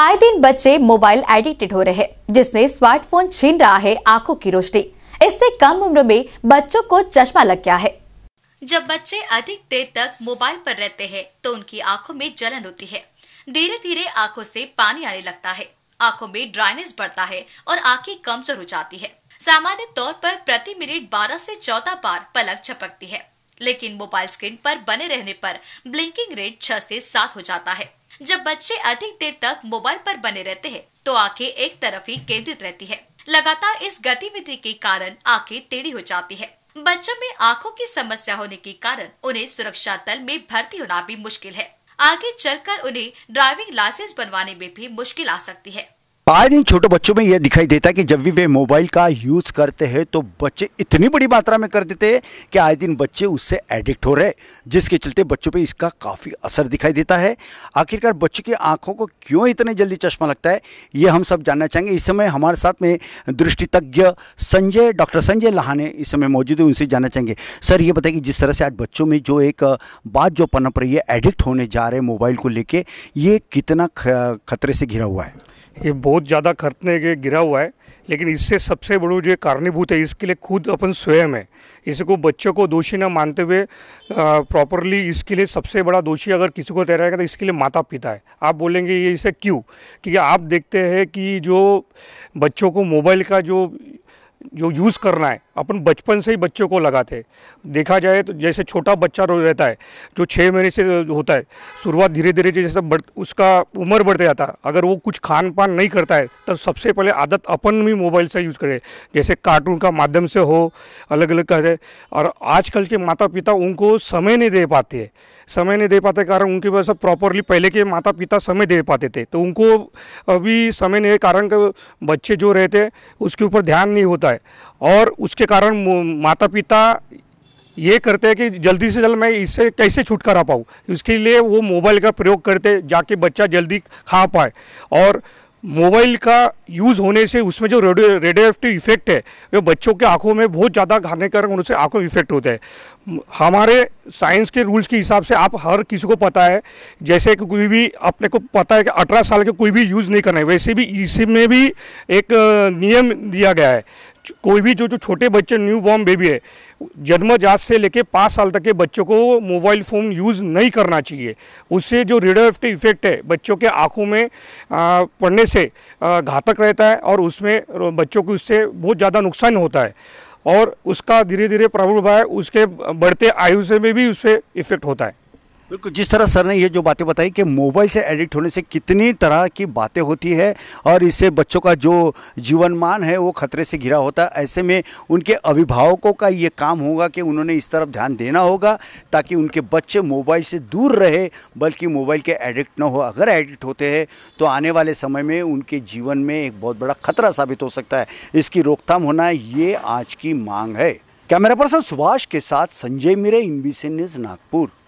आए दिन बच्चे मोबाइल एडिक्टेड हो रहे हैं जिसने स्मार्टफोन छीन रहा है आंखों की रोशनी इससे कम उम्र में बच्चों को चश्मा लग गया है जब बच्चे अधिक देर तक मोबाइल पर रहते हैं तो उनकी आंखों में जलन होती है धीरे धीरे आंखों से पानी आने लगता है आंखों में ड्राइनेस बढ़ता है और आंखें कमजोर हो जाती है सामान्य तौर पर प्रति मिनट 12 से 14 बार पलक झपकती है लेकिन मोबाइल स्क्रीन पर बने रहने पर ब्लिंकिंग रेट 6 से 7 हो जाता है जब बच्चे अधिक देर तक मोबाइल पर बने रहते हैं तो आंखें एक तरफ ही केंद्रित रहती है लगातार इस गतिविधि के कारण आंखें टेढ़ी हो जाती है बच्चों में आंखों की समस्या होने के कारण उन्हें सुरक्षा दल में भर्ती होना भी मुश्किल है आगे चलकर उन्हें ड्राइविंग लाइसेंस बनवाने में भी मुश्किल आ सकती है आज इन छोटे बच्चों में यह दिखाई देता है कि जब भी वे मोबाइल का यूज़ करते हैं तो बच्चे इतनी बड़ी मात्रा में कर देते हैं कि आज दिन बच्चे उससे एडिक्ट हो रहे जिसके चलते बच्चों पे इसका काफ़ी असर दिखाई देता है आखिरकार बच्चों की आंखों को क्यों इतने जल्दी चश्मा लगता है ये हम सब जानना चाहेंगे इस समय हमारे साथ में दृष्टि तज्ञ संजय डॉक्टर संजय लहाने इस समय मौजूद है उनसे जानना चाहेंगे सर ये बताए कि जिस तरह से आज बच्चों में जो एक बात जो पनप रही है एडिक्ट होने जा रहे मोबाइल को लेके ये कितना खतरे से घिरा हुआ है ये बहुत ज़्यादा खर्चने के गिरा हुआ है लेकिन इससे सबसे बड़ो जो कारणीभूत है इसके लिए खुद अपन स्वयं है इसको बच्चों को दोषी ना मानते हुए प्रॉपरली इसके लिए सबसे बड़ा दोषी अगर किसी को तैराएगा तो इसके लिए माता पिता है आप बोलेंगे ये इसे क्यों क्योंकि आप देखते हैं कि जो बच्चों को मोबाइल का जो जो यूज़ करना है अपन बचपन से ही बच्चों को लगाते देखा जाए तो जैसे छोटा बच्चा रहता है जो छः महीने से होता है शुरुआत धीरे धीरे जैसे बढ़ उसका उम्र बढ़ते जाता है अगर वो कुछ खान पान नहीं करता है तो सबसे पहले आदत अपन भी मोबाइल से यूज़ करें जैसे कार्टून का माध्यम से हो अलग अलग कहते और आजकल के माता पिता उनको समय नहीं दे पाते समय नहीं दे पाते कारण उनके पास प्रॉपरली पहले के माता पिता समय दे पाते थे तो उनको अभी समय नहीं कारण बच्चे जो रहते हैं उसके ऊपर ध्यान नहीं होता है और उसके जिसके कारण माता पिता ये करते हैं कि जल्दी से जल्द मैं इससे कैसे छुटकारा पाऊँ इसके लिए वो मोबाइल का प्रयोग करते जाके बच्चा जल्दी खा पाए और मोबाइल का यूज़ होने से उसमें जो रेडियो रेडियोएक्टिव इफेक्ट है वो बच्चों के आँखों में बहुत ज़्यादा घाने के कारण उनसे आँखों में इफेक्ट होता है हमारे साइंस के रूल्स के हिसाब से आप हर किसी को पता है जैसे कि कोई भी अपने को पता है कि अठारह साल के कोई भी यूज़ नहीं करना है वैसे भी इसी में भी एक नियम दिया गया है कोई भी जो जो छोटे बच्चे न्यू बॉर्न बेबी है जन्मजात से लेके पाँच साल तक के बच्चों को मोबाइल फ़ोन यूज़ नहीं करना चाहिए उससे जो रेडियोएक्टिव इफेक्ट है बच्चों के आँखों में पड़ने से घातक रहता है और उसमें बच्चों को उससे बहुत ज़्यादा नुकसान होता है और उसका धीरे धीरे प्रभाव है उसके बढ़ते आयु से में भी उस पर इफेक्ट होता है बिल्कुल जिस तरह सर ने ये जो बातें बताई कि मोबाइल से एडिक्ट होने से कितनी तरह की बातें होती है और इससे बच्चों का जो जीवन मान है वो खतरे से घिरा होता है ऐसे में उनके अभिभावकों का ये काम होगा कि उन्होंने इस तरफ ध्यान देना होगा ताकि उनके बच्चे मोबाइल से दूर रहे बल्कि मोबाइल के एडिक्ट ना हो अगर एडिक्ट होते हैं तो आने वाले समय में उनके जीवन में एक बहुत बड़ा खतरा साबित हो सकता है इसकी रोकथाम होना ये आज की मांग है कैमरा पर्सन सुभाष के साथ संजय मिरे इनबीसी न्यूज़ नागपुर